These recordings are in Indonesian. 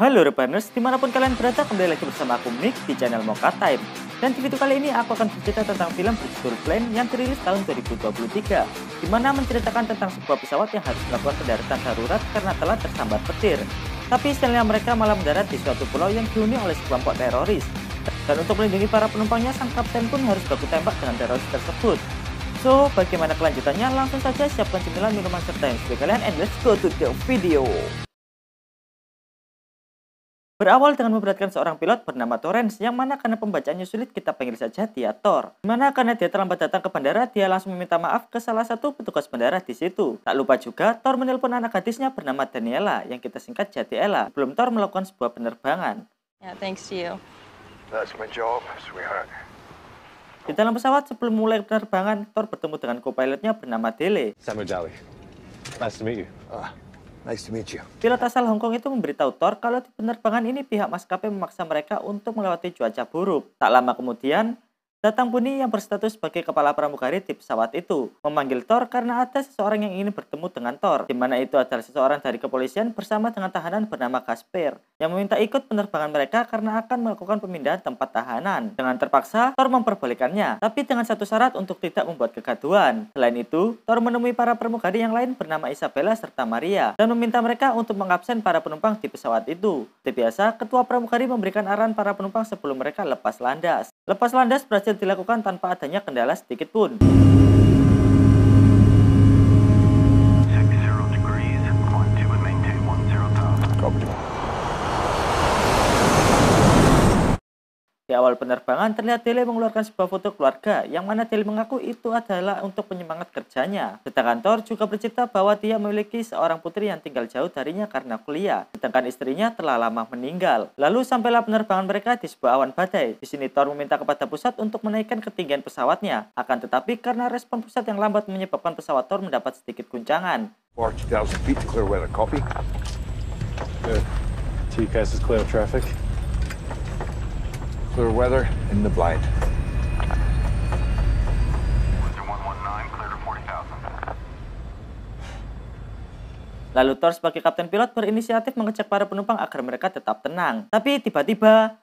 Halo Repaners, dimanapun kalian berada, kembali lagi bersama aku Nick di channel Mocha Time. Dan di video kali ini aku akan bercerita tentang film berjudul Plane yang dirilis tahun 2023, di mana menceritakan tentang sebuah pesawat yang harus melakukan pendaratan darurat karena telah tersambar petir. Tapi setelahnya mereka malah mendarat di suatu pulau yang dihuni oleh sekelompok teroris. Dan untuk melindungi para penumpangnya, sang kapten pun harus baku tembak dengan teroris tersebut. So, bagaimana kelanjutannya? Langsung saja siapkan cemilan minuman serta yang kalian and let's go to the video. Berawal dengan memberatkan seorang pilot bernama Torrens yang mana karena pembacaannya sulit kita panggil saja dia Thor. Dimana karena dia terlambat datang ke bandara, dia langsung meminta maaf ke salah satu petugas bandara di situ. Tak lupa juga, Thor menelpon anak gadisnya bernama Daniela yang kita singkat jadi Ella sebelum Thor melakukan sebuah penerbangan. Yeah, thanks to you. That's my job, sweetheart. Di dalam pesawat sebelum mulai penerbangan, Thor bertemu dengan co-pilotnya bernama Dele. Samuel Daly. Nice to meet you. Uh. Nice to meet you. Pilot asal Hong Kong itu memberitahu Thor kalau di penerbangan ini pihak maskapai memaksa mereka untuk melewati cuaca buruk. Tak lama kemudian, Datang Buni yang berstatus sebagai kepala pramugari di pesawat itu memanggil Thor karena ada seseorang yang ingin bertemu dengan Thor, di mana itu adalah seseorang dari kepolisian bersama dengan tahanan bernama Kasper yang meminta ikut penerbangan mereka karena akan melakukan pemindahan tempat tahanan. Dengan terpaksa, Thor memperbolehkannya, tapi dengan satu syarat untuk tidak membuat kegaduhan. Selain itu, Thor menemui para pramugari yang lain bernama Isabella serta Maria dan meminta mereka untuk mengabsen para penumpang di pesawat itu. Seperti biasa, ketua pramugari memberikan arahan para penumpang sebelum mereka lepas landas. Lepas landas berhasil dilakukan tanpa adanya kendala sedikit pun. Di awal penerbangan, terlihat Dele mengeluarkan sebuah foto keluarga, yang mana Dele mengaku itu adalah untuk penyemangat kerjanya. Sedangkan Thor juga bercerita bahwa dia memiliki seorang putri yang tinggal jauh darinya karena kuliah, sedangkan istrinya telah lama meninggal. Lalu sampailah penerbangan mereka di sebuah awan badai. Di sini Thor meminta kepada pusat untuk menaikkan ketinggian pesawatnya. Akan tetapi karena respon pusat yang lambat menyebabkan pesawat Thor mendapat sedikit guncangan clear weather in the blind. Lalu Thor sebagai kapten pilot berinisiatif mengecek para penumpang agar mereka tetap tenang. Tapi tiba-tiba...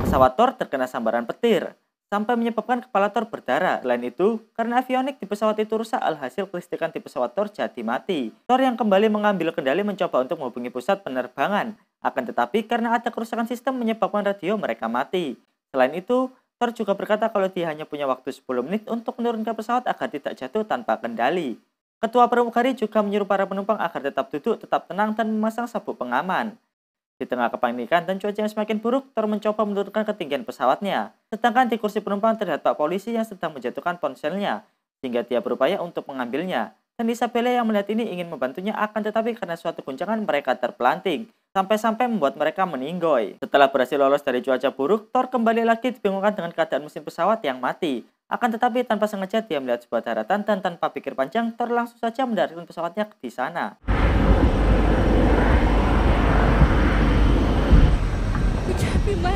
Pesawat Thor terkena sambaran petir sampai menyebabkan kepala Thor berdarah. Selain itu, karena avionik di pesawat itu rusak alhasil kelistrikan di pesawat Thor jadi mati. Thor yang kembali mengambil kendali mencoba untuk menghubungi pusat penerbangan. Akan tetapi karena ada kerusakan sistem menyebabkan radio mereka mati. Selain itu, Thor juga berkata kalau dia hanya punya waktu 10 menit untuk menurunkan pesawat agar tidak jatuh tanpa kendali. Ketua pramugari juga menyuruh para penumpang agar tetap duduk, tetap tenang, dan memasang sabuk pengaman. Di tengah kepanikan dan cuaca yang semakin buruk, Thor mencoba menurunkan ketinggian pesawatnya. Sedangkan di kursi penumpang terlihat pak polisi yang sedang menjatuhkan ponselnya, sehingga dia berupaya untuk mengambilnya. Dan Isabella yang melihat ini ingin membantunya akan tetapi karena suatu guncangan mereka terpelanting sampai-sampai membuat mereka meninggoy. Setelah berhasil lolos dari cuaca buruk, Thor kembali lagi dibingungkan dengan keadaan mesin pesawat yang mati. Akan tetapi tanpa sengaja dia melihat sebuah daratan dan tanpa pikir panjang, Thor langsung saja mendaratkan pesawatnya di sana. be my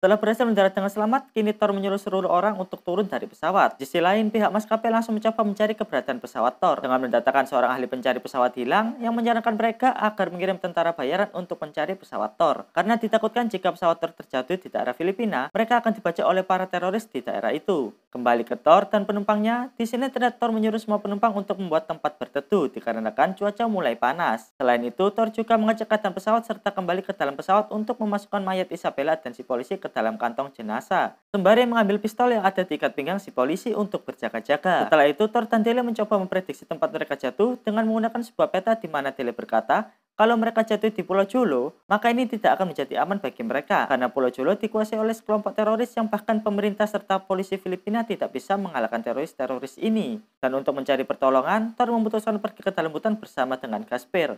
Setelah berhasil mendarat dengan selamat, kini Thor menyuruh seluruh orang untuk turun dari pesawat. Di sisi lain, pihak maskapai langsung mencoba mencari keberadaan pesawat Thor dengan mendatangkan seorang ahli pencari pesawat hilang yang menyarankan mereka agar mengirim tentara bayaran untuk mencari pesawat Thor. Karena ditakutkan jika pesawat Thor terjatuh di daerah Filipina, mereka akan dibaca oleh para teroris di daerah itu. Kembali ke Thor dan penumpangnya, di sini terlihat Thor menyuruh semua penumpang untuk membuat tempat berteduh dikarenakan cuaca mulai panas. Selain itu, Thor juga mengecek keadaan pesawat serta kembali ke dalam pesawat untuk memasukkan mayat Isabella dan si polisi ke dalam kantong jenazah, sembari mengambil pistol yang ada di ikat pinggang si polisi untuk berjaga-jaga. Setelah itu, Thor dan Dele mencoba memprediksi tempat mereka jatuh dengan menggunakan sebuah peta di mana Dele berkata, kalau mereka jatuh di Pulau Jolo, maka ini tidak akan menjadi aman bagi mereka karena Pulau Jolo dikuasai oleh sekelompok teroris yang bahkan pemerintah serta polisi Filipina tidak bisa mengalahkan teroris-teroris ini. Dan untuk mencari pertolongan, Thor memutuskan pergi ke dalam hutan bersama dengan Gasper.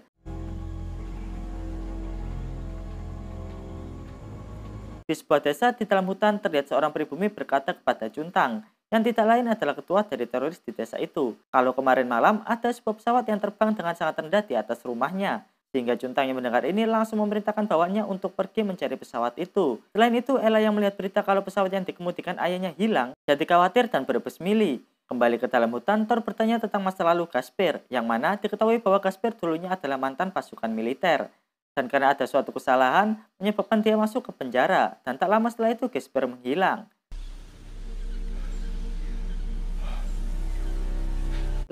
Di sebuah desa di dalam hutan terlihat seorang pribumi berkata kepada Juntang, yang tidak lain adalah ketua dari teroris di desa itu. Kalau kemarin malam ada sebuah pesawat yang terbang dengan sangat rendah di atas rumahnya, sehingga Juntang yang mendengar ini langsung memerintahkan bawahnya untuk pergi mencari pesawat itu. Selain itu, Ella yang melihat berita kalau pesawat yang dikemudikan ayahnya hilang, jadi khawatir dan milih. Kembali ke dalam hutan, Thor bertanya tentang masa lalu Gasper, yang mana diketahui bahwa Gasper dulunya adalah mantan pasukan militer. Dan karena ada suatu kesalahan, menyebabkan dia masuk ke penjara. Dan tak lama setelah itu Gesper menghilang.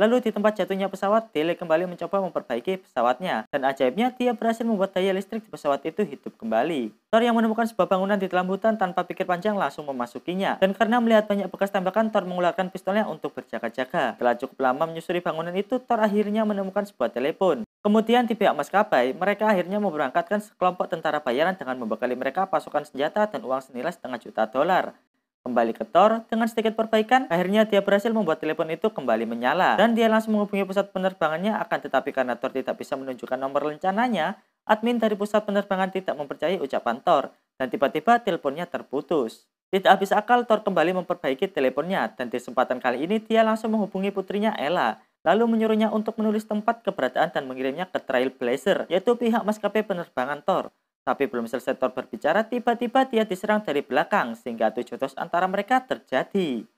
Lalu di tempat jatuhnya pesawat, Dele kembali mencoba memperbaiki pesawatnya. Dan ajaibnya, dia berhasil membuat daya listrik di pesawat itu hidup kembali. Thor yang menemukan sebuah bangunan di dalam hutan tanpa pikir panjang langsung memasukinya. Dan karena melihat banyak bekas tembakan, Thor mengeluarkan pistolnya untuk berjaga-jaga. Setelah cukup lama menyusuri bangunan itu, Thor akhirnya menemukan sebuah telepon. Kemudian di pihak maskapai, mereka akhirnya memberangkatkan sekelompok tentara bayaran dengan membekali mereka pasukan senjata dan uang senilai setengah juta dolar kembali ke Thor dengan sedikit perbaikan. Akhirnya dia berhasil membuat telepon itu kembali menyala dan dia langsung menghubungi pusat penerbangannya akan tetapi karena Thor tidak bisa menunjukkan nomor rencananya, admin dari pusat penerbangan tidak mempercayai ucapan Thor dan tiba-tiba teleponnya terputus. Tidak habis akal, Thor kembali memperbaiki teleponnya dan di kesempatan kali ini dia langsung menghubungi putrinya Ella lalu menyuruhnya untuk menulis tempat keberadaan dan mengirimnya ke Trailblazer, yaitu pihak maskapai penerbangan Thor. Tapi belum selesai Thor berbicara, tiba-tiba dia diserang dari belakang sehingga tujuh antara mereka terjadi.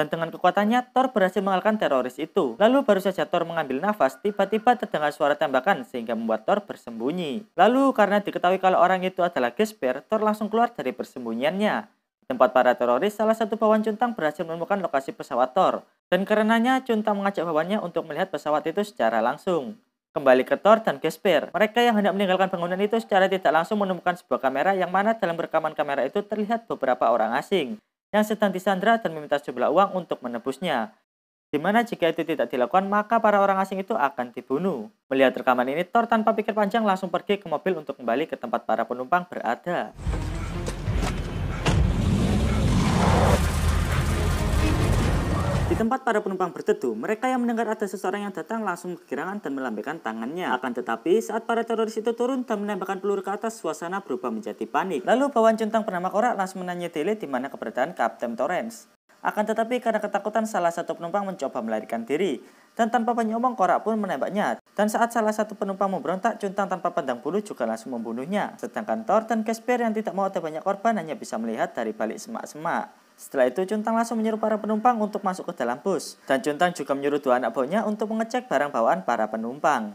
dan dengan kekuatannya Thor berhasil mengalahkan teroris itu. Lalu baru saja Thor mengambil nafas, tiba-tiba terdengar suara tembakan sehingga membuat Thor bersembunyi. Lalu karena diketahui kalau orang itu adalah Gesper, Thor langsung keluar dari persembunyiannya. Di tempat para teroris, salah satu bawan Cuntang berhasil menemukan lokasi pesawat Thor. Dan karenanya Cuntang mengajak bawannya untuk melihat pesawat itu secara langsung. Kembali ke Thor dan Gesper, mereka yang hendak meninggalkan bangunan itu secara tidak langsung menemukan sebuah kamera yang mana dalam rekaman kamera itu terlihat beberapa orang asing yang sedang disandra dan meminta sejumlah uang untuk menebusnya. Di mana jika itu tidak dilakukan, maka para orang asing itu akan dibunuh. Melihat rekaman ini, Thor tanpa pikir panjang langsung pergi ke mobil untuk kembali ke tempat para penumpang berada. tempat para penumpang berteduh, mereka yang mendengar ada seseorang yang datang langsung kegirangan dan melambaikan tangannya. Akan tetapi, saat para teroris itu turun dan menembakkan peluru ke atas, suasana berubah menjadi panik. Lalu bawaan juntang bernama Korak langsung menanya Dele di mana keberadaan Kapten Torrens. Akan tetapi karena ketakutan salah satu penumpang mencoba melarikan diri. Dan tanpa banyak omong, korak pun menembaknya. Dan saat salah satu penumpang memberontak, juntang tanpa pandang bulu juga langsung membunuhnya. Sedangkan Thor dan Casper yang tidak mau ada banyak korban hanya bisa melihat dari balik semak-semak. Setelah itu, Cuntang langsung menyuruh para penumpang untuk masuk ke dalam bus. Dan Cuntang juga menyuruh dua anak buahnya untuk mengecek barang bawaan para penumpang.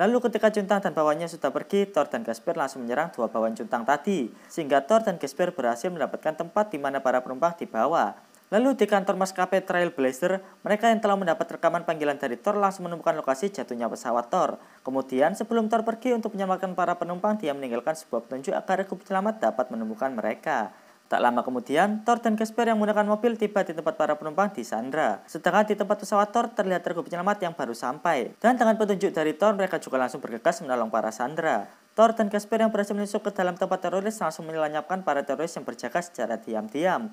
Lalu ketika Cuntang dan bawahnya sudah pergi, Thor dan Gasper langsung menyerang dua bawaan Cuntang tadi. Sehingga Thor dan Gasper berhasil mendapatkan tempat di mana para penumpang dibawa. Lalu di kantor maskapai Trailblazer, mereka yang telah mendapat rekaman panggilan dari Thor langsung menemukan lokasi jatuhnya pesawat Thor. Kemudian sebelum Thor pergi untuk menyelamatkan para penumpang, dia meninggalkan sebuah petunjuk agar regu penyelamat dapat menemukan mereka. Tak lama kemudian, Thor dan Casper yang menggunakan mobil tiba di tempat para penumpang di Sandra. Sedangkan di tempat pesawat Thor terlihat regu penyelamat yang baru sampai. Dan dengan petunjuk dari Thor, mereka juga langsung bergegas menolong para Sandra. Thor dan Casper yang berhasil menyusup ke dalam tempat teroris langsung melenyapkan para teroris yang berjaga secara diam-diam.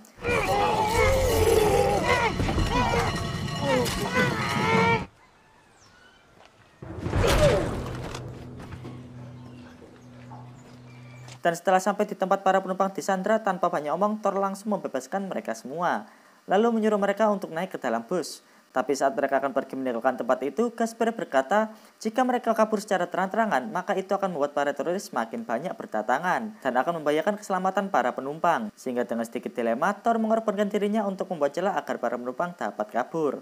Dan setelah sampai di tempat para penumpang di Sandra, tanpa banyak omong, Thor langsung membebaskan mereka semua. Lalu menyuruh mereka untuk naik ke dalam bus. Tapi saat mereka akan pergi meninggalkan tempat itu, Gasper berkata, jika mereka kabur secara terang-terangan, maka itu akan membuat para teroris semakin banyak berdatangan dan akan membahayakan keselamatan para penumpang. Sehingga dengan sedikit dilema, Thor mengorbankan dirinya untuk membuat celah agar para penumpang dapat kabur.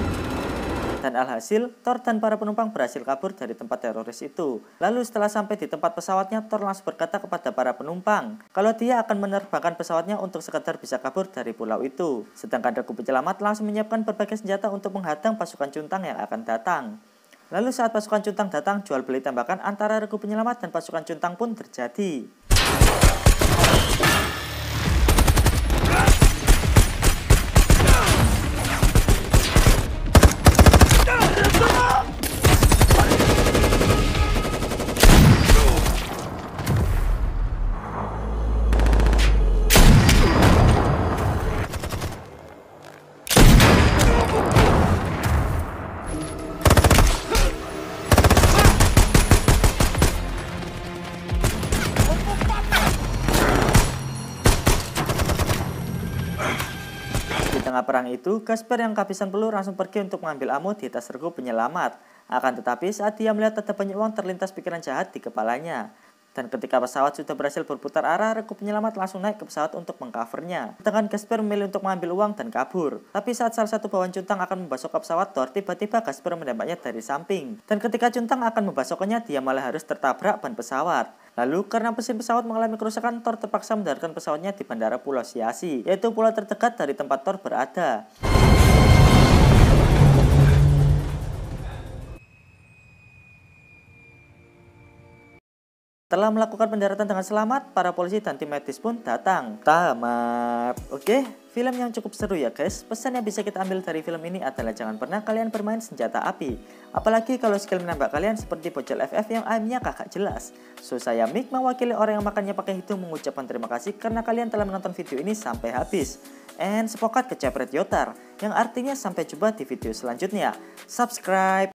Dan alhasil, Thor dan para penumpang berhasil kabur dari tempat teroris itu. Lalu setelah sampai di tempat pesawatnya, Thor langsung berkata kepada para penumpang kalau dia akan menerbangkan pesawatnya untuk sekedar bisa kabur dari pulau itu. Sedangkan Regu Penyelamat langsung menyiapkan berbagai senjata untuk menghadang pasukan Cuntang yang akan datang. Lalu saat pasukan Cuntang datang, jual beli tembakan antara Regu Penyelamat dan pasukan Cuntang pun terjadi. tengah perang itu, Gasper yang kehabisan peluru langsung pergi untuk mengambil amut di tas regu penyelamat. Akan tetapi saat dia melihat ada banyak uang terlintas pikiran jahat di kepalanya. Dan ketika pesawat sudah berhasil berputar arah, regu penyelamat langsung naik ke pesawat untuk mengcovernya. Sedangkan Gasper memilih untuk mengambil uang dan kabur. Tapi saat salah satu bawaan Cuntang akan membasuh ke pesawat Thor, tiba-tiba Gasper menembaknya dari samping. Dan ketika Cuntang akan membasuhkannya, dia malah harus tertabrak ban pesawat. Lalu karena mesin pesawat mengalami kerusakan, Thor terpaksa mendaratkan pesawatnya di bandara Pulau Siasi, yaitu pulau terdekat dari tempat Thor berada. Telah melakukan pendaratan dengan selamat, para polisi dan tim medis pun datang. Tamat. Oke, film yang cukup seru ya guys. Pesan yang bisa kita ambil dari film ini adalah jangan pernah kalian bermain senjata api. Apalagi kalau skill menembak kalian seperti bocil FF yang aimnya kakak jelas. So, saya Mik mewakili orang yang makannya pakai hidung mengucapkan terima kasih karena kalian telah menonton video ini sampai habis. And sepokat kecepret yotar, yang artinya sampai jumpa di video selanjutnya. Subscribe!